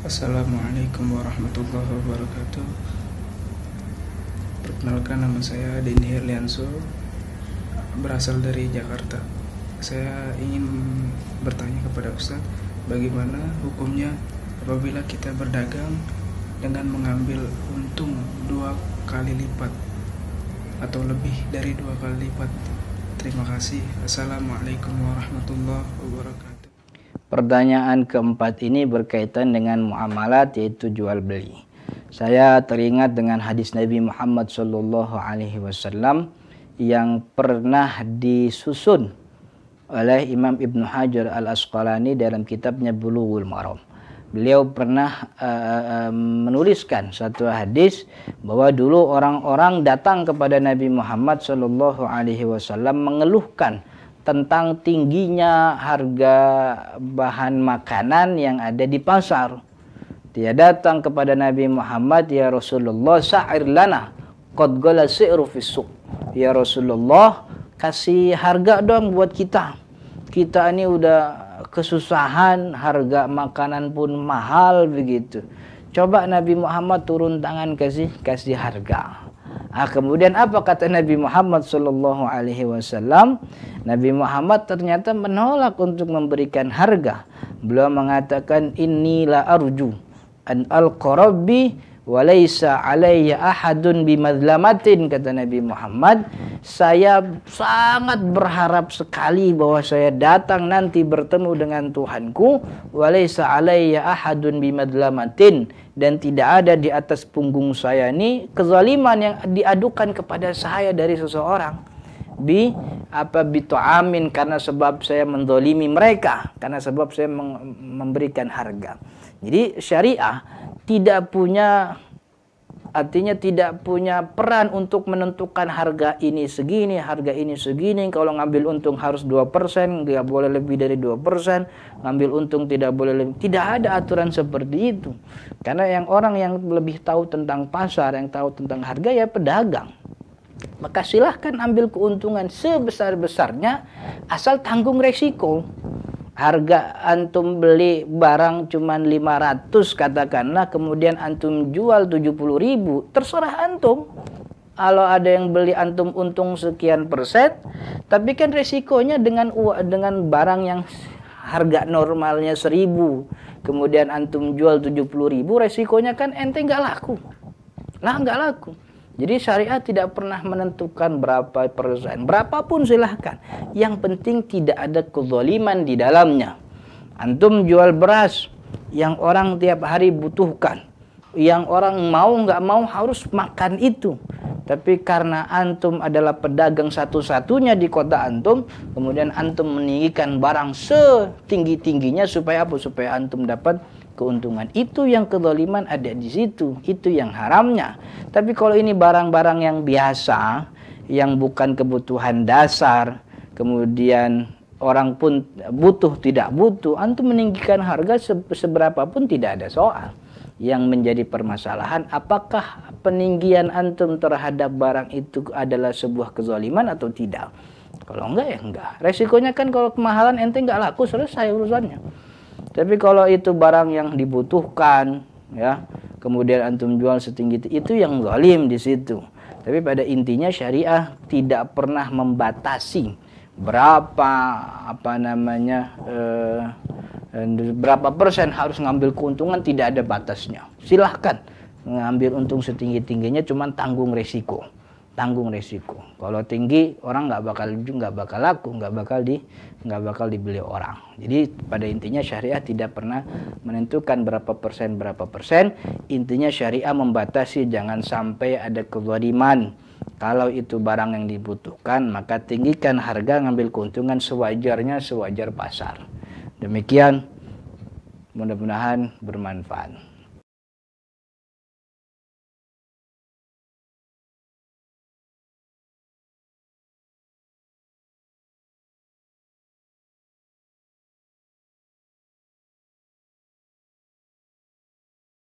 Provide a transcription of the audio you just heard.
Assalamualaikum warahmatullahi wabarakatuh Perkenalkan nama saya Denny Herlianso Berasal dari Jakarta Saya ingin bertanya kepada Ustadz Bagaimana hukumnya apabila kita berdagang dengan mengambil untung dua kali lipat atau lebih dari dua kali lipat Terima kasih. Assalamualaikum warahmatullahi wabarakatuh. pertanyaan keempat ini berkaitan dengan muamalat yaitu jual beli. Saya teringat dengan hadis Nabi Muhammad sallallahu alaihi wasallam yang pernah disusun oleh Imam Ibn Hajar Al-Asqalani dalam kitabnya Bulughul Maram. Beliau pernah uh, uh, menuliskan satu hadis bahwa dulu orang-orang datang kepada Nabi Muhammad sallallahu alaihi wasallam mengeluhkan tentang tingginya harga bahan makanan yang ada di pasar. Dia datang kepada Nabi Muhammad, "Ya Rasulullah, sa'ir lana qad ghala si'ru fisuk." Ya Rasulullah, kasih harga dong buat kita. Kita ini udah kesusahan, harga makanan pun mahal begitu. Coba Nabi Muhammad turun tangan kasih kasih harga. Ha, kemudian apa kata Nabi Muhammad sallallahu alaihi wasallam? Nabi Muhammad ternyata menolak untuk memberikan harga. Beliau mengatakan inilah arju an al-qarabi walaysa alaiya ahadun bimadlamatin kata Nabi Muhammad saya sangat berharap sekali bahwa saya datang nanti bertemu dengan Tuhanku walaysa alaiya ahadun bimadlamatin dan tidak ada di atas punggung saya ini kezaliman yang diadukan kepada saya dari seseorang bi apa amin karena sebab saya mendolimi mereka karena sebab saya memberikan harga jadi syariah tidak punya artinya tidak punya peran untuk menentukan harga ini segini, harga ini segini. Kalau ngambil untung harus 2%, nggak boleh lebih dari 2%, ngambil untung tidak boleh lebih. Tidak ada aturan seperti itu. Karena yang orang yang lebih tahu tentang pasar, yang tahu tentang harga ya pedagang. Maka silahkan ambil keuntungan sebesar-besarnya asal tanggung resiko harga antum beli barang lima 500 katakanlah kemudian antum jual 70 ribu terserah antum kalau ada yang beli antum untung sekian persen tapi kan resikonya dengan dengan barang yang harga normalnya 1000 kemudian antum jual 70 ribu resikonya kan ente nggak laku lah nggak laku jadi syariat tidak pernah menentukan berapa persen, berapapun silahkan. Yang penting tidak ada kezaliman di dalamnya. Antum jual beras yang orang tiap hari butuhkan. Yang orang mau nggak mau harus makan itu. Tapi karena antum adalah pedagang satu-satunya di kota antum, kemudian antum meninggikan barang setinggi-tingginya supaya apa? Supaya antum dapat keuntungan. Itu yang kedoliman ada di situ, itu yang haramnya. Tapi kalau ini barang-barang yang biasa, yang bukan kebutuhan dasar, kemudian orang pun butuh tidak butuh, antum meninggikan harga seberapa pun tidak ada soal. Yang menjadi permasalahan apakah peninggian antum terhadap barang itu adalah sebuah kezaliman atau tidak. Kalau enggak ya enggak. Resikonya kan kalau kemahalan ente enggak laku selesai urusannya. Tapi kalau itu barang yang dibutuhkan, ya, kemudian antum jual setinggi itu, itu yang zalim di situ. Tapi pada intinya syariah tidak pernah membatasi berapa apa namanya eh, berapa persen harus ngambil keuntungan tidak ada batasnya. Silahkan ngambil untung setinggi tingginya, cuman tanggung resiko tanggung resiko. Kalau tinggi orang nggak bakal nggak bakal laku, nggak bakal di nggak bakal dibeli orang. Jadi pada intinya syariah tidak pernah menentukan berapa persen berapa persen. Intinya syariah membatasi jangan sampai ada kezaliman. Kalau itu barang yang dibutuhkan, maka tinggikan harga ngambil keuntungan sewajarnya sewajar pasar. Demikian mudah-mudahan bermanfaat.